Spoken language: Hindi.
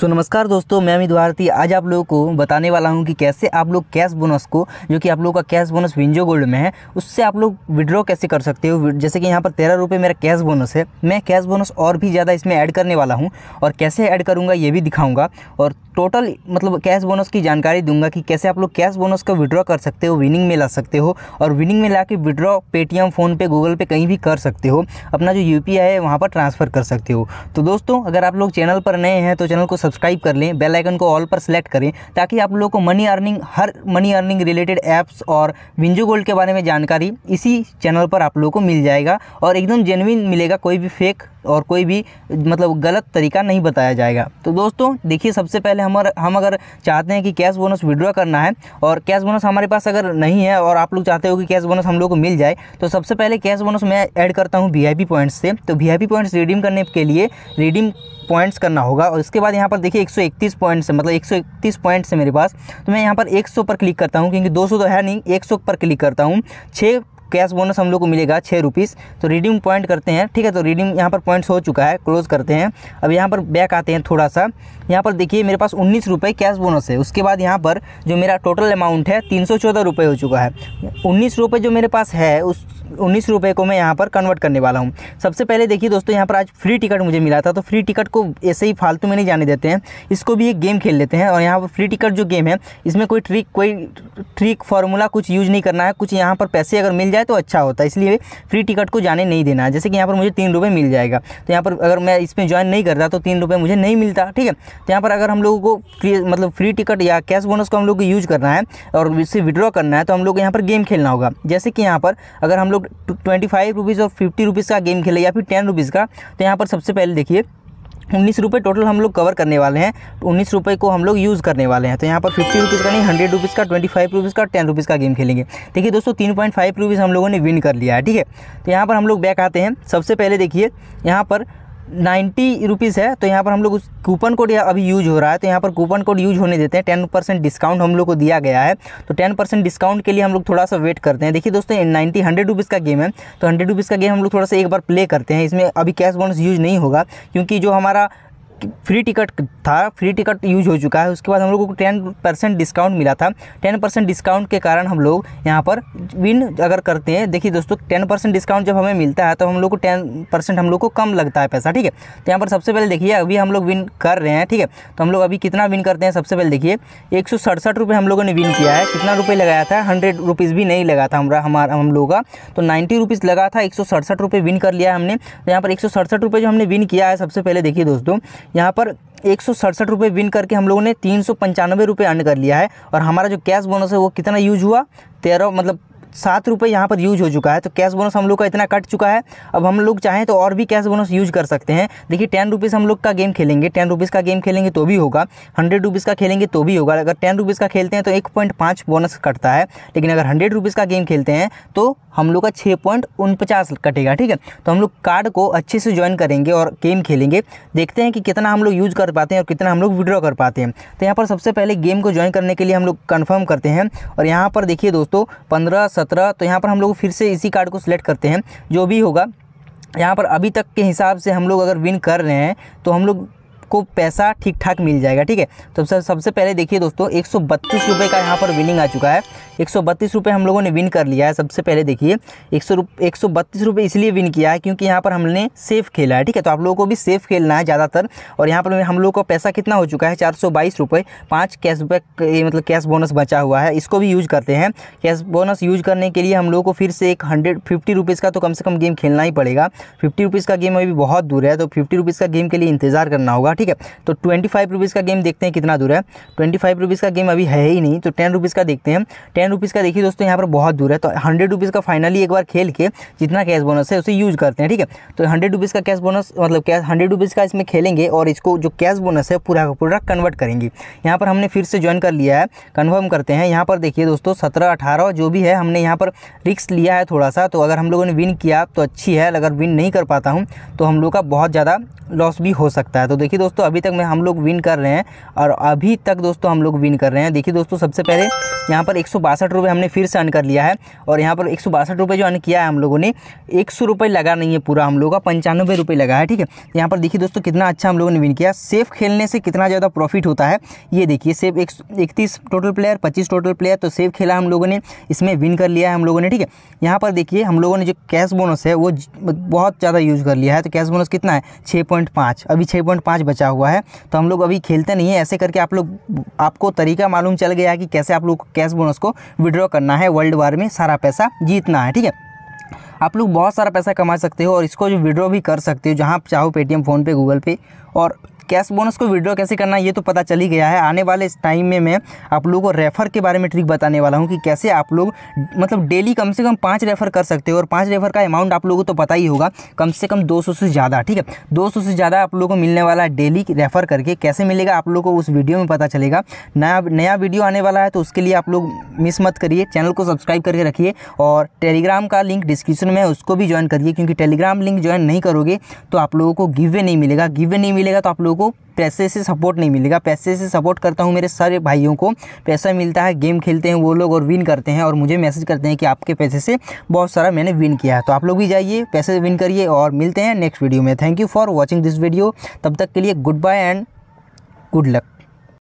सो नमस्कार दोस्तों मैं अमित भारती आज आप लोगों को बताने वाला हूँ कि कैसे आप लोग कैश बोनस को जो कि आप लोगों का कैश बोनस विंजो गोल्ड में है उससे आप लोग विड्रॉ कैसे कर सकते हो जैसे कि यहाँ पर तेरह रुपये मेरा कैश बोनस है मैं कैश बोनस और भी ज़्यादा इसमें ऐड करने वाला हूँ और कैसे ऐड करूँगा ये भी दिखाऊँगा और टोटल मतलब कैश बोनस की जानकारी दूंगा कि कैसे आप लोग कैश बोनस का विड्रॉ कर सकते हो विनिंग में ला सकते हो और विनिंग में ला के विड्रॉ पेटीएम फ़ोनपे गूगल पे कहीं भी कर सकते हो अपना जो यू है वहाँ पर ट्रांसफ़र कर सकते हो तो दोस्तों अगर आप लोग चैनल पर नए हैं तो चैनल को सब्सक्राइब कर लें बेलाइकन को ऑल पर सेलेक्ट करें ताकि आप लोग को मनी अर्निंग हर मनी अर्निंग रिलेटेड ऐप्स और विंजो गोल्ड के बारे में जानकारी इसी चैनल पर आप लोग को मिल जाएगा और एकदम जेनविन मिलेगा कोई भी फेक और कोई भी मतलब गलत तरीका नहीं बताया जाएगा तो दोस्तों देखिए सबसे पहले हम हम अगर चाहते हैं कि कैश बोनस विड्रॉ करना है और कैश बोनस हमारे पास अगर नहीं है और आप लोग चाहते हो कि कैश बोनस हम लोग को मिल जाए तो सबसे पहले कैश बोनस मैं ऐड करता हूँ वी पॉइंट्स से तो वी पॉइंट्स रिडीम करने के लिए रिडीम पॉइंट्स करना होगा और इसके बाद यहाँ पर देखिए 131 पॉइंट्स है मतलब 131 पॉइंट्स है मेरे पास तो मैं यहाँ पर 100 पर क्लिक करता हूँ क्योंकि 200 तो है नहीं 100 पर क्लिक करता हूँ छः कैश बोनस हम लोग को मिलेगा छः रुपीज़ तो रिडीम पॉइंट करते हैं ठीक है तो रिडीम यहाँ पर पॉइंट्स हो चुका है क्लोज़ करते हैं अब यहाँ पर बैक आते हैं थोड़ा सा यहाँ पर देखिए मेरे पास उन्नीस रुपये कैश बोनस है उसके बाद यहाँ पर जो मेरा टोटल अमाउंट है तीन सौ चौदह रुपये हो चुका है उन्नीस रुपये जो मेरे पास है उस उन्नीस रुपये को मैं यहाँ पर कन्वर्ट करने वाला हूँ सबसे पहले देखिए दोस्तों यहाँ पर आज फ्री टिकट मुझे मिला था तो फ्री टिकट को ऐसे ही फालतू में नहीं जाने देते हैं इसको भी एक गेम खेल लेते हैं और यहाँ पर फ्री टिकट जो गेम है इसमें कोई ट्रिक कोई ट्रिक फार्मूला कुछ यूज नहीं करना है कुछ यहाँ पर पैसे अगर मिल जाए तो अच्छा होता है इसलिए फ्री टिकट को जाने नहीं देना है जैसे कि यहाँ पर मुझे तीन रुपये मिल जाएगा तो यहाँ पर अगर मैं इसमें ज्वाइन नहीं करता तो तीन रुपये मुझे नहीं मिलता ठीक है तो यहाँ पर अगर हम लोगों को मतलब फ्री टिकट या कैश बोनस को हम लोग को यूज़ करना है और इससे विड्रॉ करना है तो हम लोग यहाँ पर गेम खेलना होगा जैसे कि यहाँ पर अगर हम लोग लोग ट्वेंटी फाइव रुपीज़ और फिफ्टी रुपीज़ का गेम खेले या फिर टेन रुपीज़ का तो यहाँ पर सबसे पहले देखिए उन्नीस रुपये टोटल हम लोग कवर करने वाले हैं तो उन्नीस रुपये को हम लोग यूज़ करने वाले हैं तो यहाँ पर फिफ्टी रुपीज़ का नहीं हंड्रेड रुपीज़ का ट्वेंटी फाइव रुपीज़ का टेन रुपीज़ का गेम खेलेंगे देखिए दोस्तों तीन पॉइंट फाइव रुपीज़ हम लोगों ने विन कर लिया है ठीक है तो यहाँ पर हम लोग बैक आते हैं सबसे पहले देखिए यहाँ पर नाइन्टी रुपीज़ है तो यहाँ पर हम लोग उस कूपन कोड अभी यूज हो रहा है तो यहाँ पर कूपन कोड यूज होने देते हैं टेन परसेंट डिस्काउंट हम लोग को दिया गया है तो टेन परसेंट डिस्काउंट के लिए हम लोग थोड़ा सा वेट करते हैं देखिए दोस्तों नाइन्टी हंड्रेड रुपीज़ का गेम है तो हंड्रेड रुपीज़ का गेम हम लोग थोड़ा सा एक बार प्ले करते हैं इसमें अभी कैश बोनस यूज नहीं होगा क्योंकि जो हमारा फ्री टिकट था फ्री टिकट यूज हो चुका है उसके बाद हम लोगों को टेन परसेंट डिस्काउंट मिला था टेन परसेंट डिस्काउंट के कारण हम लोग यहाँ पर विन अगर करते हैं देखिए दोस्तों टेन परसेंट डिस्काउंट जब हमें मिलता है तो हम लोग को टेन परसेंट हम लोग को कम लगता है पैसा ठीक है तो यहाँ पर सबसे पहले देखिए अभी हम लोग विन कर रहे हैं ठीक है तो हम लोग अभी कितना विन करते हैं सबसे पहले देखिए एक हम लोगों ने विन किया है कितना रुपये लगाया था हंड्रेड रुपीज़ भी नहीं लगा था हमारा हमारा हम लोगों का तो नाइन्टी रुपीज़ लगा था एक विन कर लिया हमने तो यहाँ पर एक जो हमने विन किया है सबसे पहले देखिए दोस्तों यहाँ पर एक सौ सड़सठ रुपये विन करके हम लोगों ने तीन सौ पंचानवे रुपये अर्न कर लिया है और हमारा जो कैश बोनस है वो कितना यूज हुआ तेरह मतलब सात रुपये यहाँ पर यूज हो चुका है तो कैश बोनस हम लोग का इतना कट चुका है अब हम लोग चाहें तो और भी कैश बोनस यूज कर सकते हैं देखिए टेन रुपीज़ हम लोग का गेम खेलेंगे टेन रुपीज़ का गेम खेलेंगे तो भी होगा हंड्रेड रुपीज़ का खेलेंगे तो भी होगा अगर टेन रुपीज़ का खेलते हैं तो एक पॉइंट पाँच बोनस कटता है लेकिन अगर हंड्रेड रुपीज़ का गेम खेलते हैं तो हम लोग का छः पॉइंट पचास कटेगा ठीक है तो हम लोग कार्ड को अच्छे से ज्वाइन करेंगे और गेम खेलेंगे देखते हैं कि कितना हम लोग यूज कर पाते हैं और कितना हम लोग विड्रॉ कर पाते हैं तो यहाँ पर सबसे पहले गेम को ज्वाइन करने के लिए हम लोग कन्फर्म करते हैं और यहाँ पर देखिए दोस्तों पंद्रह सत्रह तो यहाँ पर हम लोग फिर से इसी कार्ड को सिलेक्ट करते हैं जो भी होगा यहाँ पर अभी तक के हिसाब से हम लोग अगर विन कर रहे हैं तो हम लोग आपको पैसा ठीक ठाक मिल जाएगा ठीक है तो सर सबसे पहले देखिए दोस्तों एक सौ का यहाँ पर विनिंग आ चुका है एक सौ हम लोगों ने विन कर लिया है सबसे पहले देखिए एक सौ एक सौ इसलिए विन किया है क्योंकि यहाँ पर हमने सेफ खेला है ठीक है तो आप लोगों को भी सेफ खेलना है ज़्यादातर और यहाँ पर हम लोग का पैसा कितना हो चुका है चार सौ बाईस रुपये पाँच कैशबैक मतलब कैश बोनस बचा हुआ है इसको भी यूज़ करते हैं कैश बोनस यूज करने के लिए हम लोगों को फिर से एक हंड्रेड फिफ्टी रुपीज़ का तो कम से कम गेम खेलना ही पड़ेगा फिफ्टी रुपीज़ का गेम अभी बहुत दूर है तो फिफ्टी रुपीज़ का गेम के लिए इंतज़ार करना होगा ठीक है तो ट्वेंटी फाइव रुपीज़ का गेम देखते हैं कितना दूर है ट्वेंटी फाइव रुपीज़ का गेम अभी है ही नहीं तो टेन रुपीज़ का देखते हैं टेन रुपीज़ का देखिए दोस्तों यहाँ पर बहुत दूर है तो हंड्रेड रुपीज़ का फाइनली एक बार खेल के जितना कैश बोनस है उसे यूज़ करते हैं ठीक है तो हंड्रेड रुपीज़ का कैश बोनस मतलब कैश हंड्रेड रुपीज़ का इसमें खेलेंगे और इसको जो कैश बोनस है पूरा का पूरा कन्वर्ट करेंगे यहाँ पर हमने फिर से ज्वाइन कर लिया है कन्फर्म करते हैं यहाँ पर देखिए दोस्तों सत्रह अठारह जो भी है हमने यहाँ पर रिक्स लिया है थोड़ा सा तो अगर हम लोगों ने विन किया तो अच्छी है अगर विन नहीं कर पाता हूँ तो हम लोग का बहुत ज़्यादा लॉस भी हो सकता है तो देखिए दोस्तों अभी तक में हम लोग विन कर रहे हैं और अभी तक दोस्तों हम लोग विन कर रहे हैं देखिए दोस्तों सबसे पहले यहाँ पर एक रुपए हमने फिर से अर्न कर लिया है और यहाँ पर एक रुपए जो अर्न किया है हम लोगों ने एक रुपए लगा नहीं है पूरा हम लोग का पंचानवे रुपये लगा है ठीक है यहाँ पर देखिए दोस्तों कितना अच्छा हम लोगों ने विन किया सेफ खेलने से कितना ज़्यादा प्रॉफिट होता है ये देखिए सेफ एक इकतीस टोटल प्लेयर पच्चीस टोटल प्लेयर तो सेफ खेला हम लोगों ने इसमें विन कर लिया है हम लोगों ने ठीक है यहाँ पर देखिए हम लोगों ने जो कैश बोनस है वो बहुत ज़्यादा यूज़ कर लिया है तो कैश बोनस कितना है छः पॉइंट अभी छः पॉइंट बचा हुआ है तो हम लोग अभी खेलते नहीं है ऐसे करके आप लोग आपको तरीका मालूम चल गया कि कैसे आप लोग कैश बोनस को विड्रॉ करना है वर्ल्ड वार में सारा पैसा जीतना है ठीक है आप लोग बहुत सारा पैसा कमा सकते हो और इसको जो विड्रॉ भी कर सकते हो जहाँ चाहो पेटीएम फ़ोनपे गूगल पे और कैश बोनस को विड्रॉ कैसे करना ये तो पता चल ही गया है आने वाले इस टाइम में मैं आप लोगों को रेफ़र के बारे में ट्रिक बताने वाला हूँ कि कैसे आप लोग मतलब डेली कम से कम पाँच रेफ़र कर सकते हो और पाँच रेफ़र का अमाउंट आप लोगों को तो पता ही होगा कम से कम दो से ज़्यादा ठीक है दो से ज़्यादा आप लोगों को मिलने वाला है डेली रेफ़र करके कैसे मिलेगा आप लोगों को उस वीडियो में पता चलेगा नया नया वीडियो आने वाला है तो उसके लिए आप लोग मिस मत करिए चैनल को सब्सक्राइब करके रखिए और टेलीग्राम का लिंक डिस्क्रिप्शन में है उसको भी ज्वाइन करिए क्योंकि टेलीग्राम लिंक ज्वाइन नहीं करोगे तो आप लोगों को गिवे नहीं मिलेगा गिवे नहीं मिलेगा तो आप लोगों को पैसे से सपोर्ट नहीं मिलेगा पैसे से सपोर्ट करता हूँ मेरे सारे भाइयों को पैसा मिलता है गेम खेलते हैं वो लोग और विन करते हैं और मुझे मैसेज करते हैं कि आपके पैसे से बहुत सारा मैंने विन किया है तो आप लोग भी जाइए पैसे विन करिए और मिलते हैं नेक्स्ट वीडियो में thank you for watching this video तब तक के लिए good bye and good luck